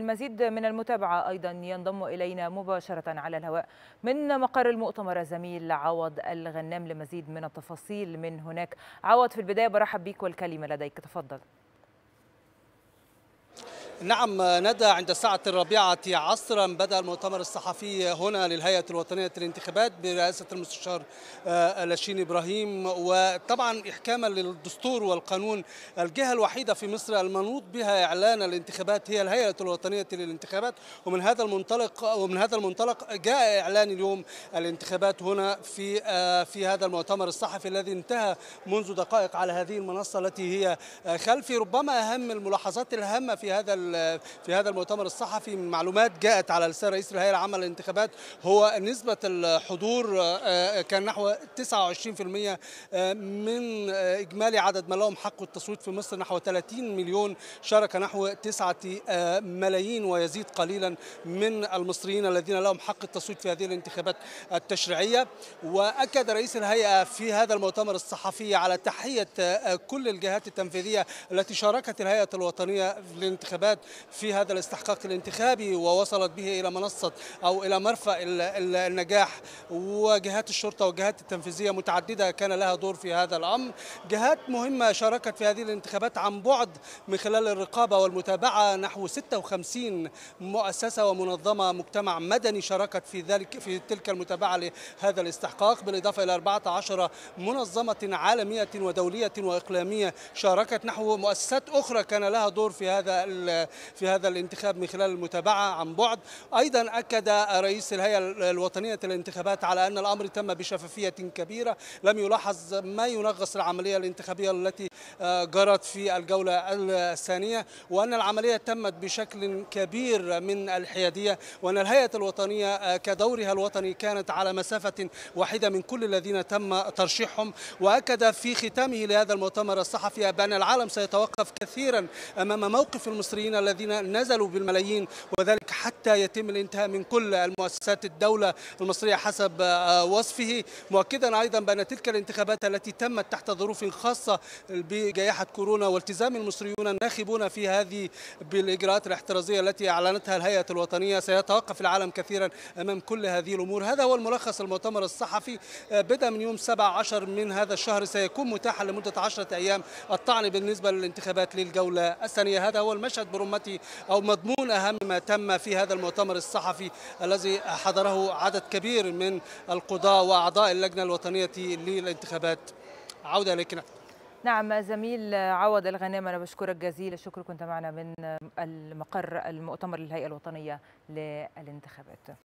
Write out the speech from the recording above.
المزيد من المتابعة أيضا ينضم إلينا مباشرة على الهواء من مقر المؤتمر الزميل عوض الغنام لمزيد من التفاصيل من هناك عوض في البداية برحب بك والكلمة لديك تفضل نعم ندى عند الساعة الرابعة عصرا بدأ المؤتمر الصحفي هنا للهيئة الوطنية للانتخابات برئاسة المستشار آه، لاشين إبراهيم وطبعا إحكاما للدستور والقانون الجهة الوحيدة في مصر المنوط بها إعلان الانتخابات هي الهيئة الوطنية للانتخابات ومن هذا المنطلق ومن هذا المنطلق جاء إعلان اليوم الانتخابات هنا في آه، في هذا المؤتمر الصحفي الذي انتهى منذ دقائق على هذه المنصة التي هي آه، خلفي ربما أهم الملاحظات الهامة في هذا في هذا المؤتمر الصحفي من معلومات جاءت على لسان رئيس الهيئه العامه للانتخابات هو نسبه الحضور آه، آه، كان نحو 29% آه، من اجمالي عدد من لهم حق التصويت في مصر نحو 30 مليون شارك نحو 9 ملايين ويزيد قليلا من المصريين الذين لهم حق التصويت في هذه الانتخابات التشريعيه واكد رئيس الهيئه في هذا المؤتمر الصحفي على تحيه كل الجهات التنفيذيه التي شاركت الهيئه الوطنيه للانتخابات الاتحاد في هذا الاستحقاق الانتخابي ووصلت به إلى منصة أو إلى مرفأ النجاح وجهات الشرطة والجهات التنفيذية متعددة كان لها دور في هذا الأمر جهات مهمة شاركت في هذه الانتخابات عن بعد من خلال الرقابة والمتابعة نحو 56 مؤسسة ومنظمة مجتمع مدني شاركت في ذلك في تلك المتابعة لهذا الاستحقاق بالإضافة إلى 14 منظمة عالمية ودولية وإقليمية شاركت نحو مؤسسات أخرى كان لها دور في هذا في هذا الانتخاب من خلال المتابعة عن بعد أيضا أكد رئيس الهيئة الوطنية للانتخابات على أن الأمر تم بشفافية كبيرة لم يلاحظ ما ينغص العملية الانتخابية التي آه، جرت في الجولة الثانية وأن العملية تمت بشكل كبير من الحيادية وأن الهيئة الوطنية آه، كدورها الوطني كانت على مسافة واحدة من كل الذين تم ترشيحهم وأكد في ختامه لهذا المؤتمر الصحفي بأن العالم سيتوقف كثيرا أمام موقف المصريين المواطنين الذين نزلوا بالملايين وذلك حتى يتم الانتهاء من كل المؤسسات الدولة المصرية حسب آه، وصفه مؤكدا أيضا بأن تلك الانتخابات التي تمت تحت ظروف خاصة بجائحة كورونا والتزام المصريون الناخبون في هذه بالإجراءات الاحترازية التي أعلنتها الهيئة الوطنية سيتوقف العالم كثيرا أمام كل هذه الأمور هذا هو الملخص المؤتمر الصحفي آه، بدأ من يوم 17 من هذا الشهر سيكون متاحا لمدة 10 أيام الطعن بالنسبة للانتخابات للجولة الثانية هذا هو المشهد حرمته أو مضمون أهم ما تم في هذا المؤتمر الصحفي الذي حضره عدد كبير من القضاء وأعضاء اللجنة الوطنية للانتخابات عودة إليك نعم نعم زميل عوض الغنام أنا بشكرك جزيل الشكر كنت معنا من المقر المؤتمر للهيئة الوطنية للانتخابات